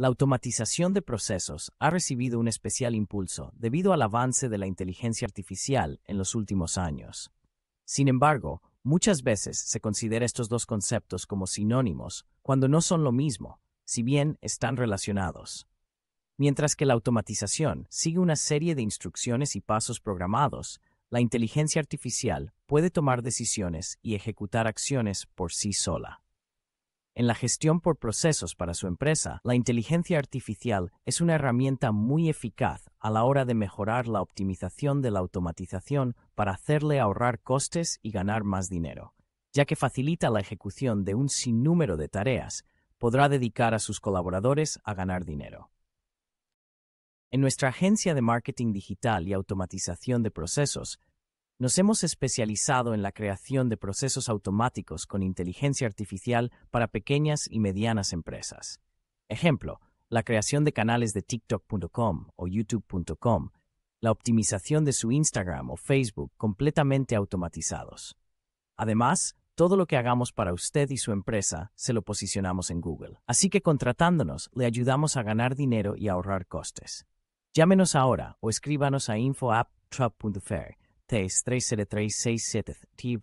La automatización de procesos ha recibido un especial impulso debido al avance de la inteligencia artificial en los últimos años. Sin embargo, muchas veces se considera estos dos conceptos como sinónimos cuando no son lo mismo, si bien están relacionados. Mientras que la automatización sigue una serie de instrucciones y pasos programados, la inteligencia artificial puede tomar decisiones y ejecutar acciones por sí sola. En la gestión por procesos para su empresa, la inteligencia artificial es una herramienta muy eficaz a la hora de mejorar la optimización de la automatización para hacerle ahorrar costes y ganar más dinero. Ya que facilita la ejecución de un sinnúmero de tareas, podrá dedicar a sus colaboradores a ganar dinero. En nuestra agencia de marketing digital y automatización de procesos, nos hemos especializado en la creación de procesos automáticos con inteligencia artificial para pequeñas y medianas empresas. Ejemplo, la creación de canales de TikTok.com o YouTube.com, la optimización de su Instagram o Facebook completamente automatizados. Además, todo lo que hagamos para usted y su empresa se lo posicionamos en Google. Así que contratándonos le ayudamos a ganar dinero y ahorrar costes. Llámenos ahora o escríbanos a infoaptrap.fair. 3 t 7 3 6 3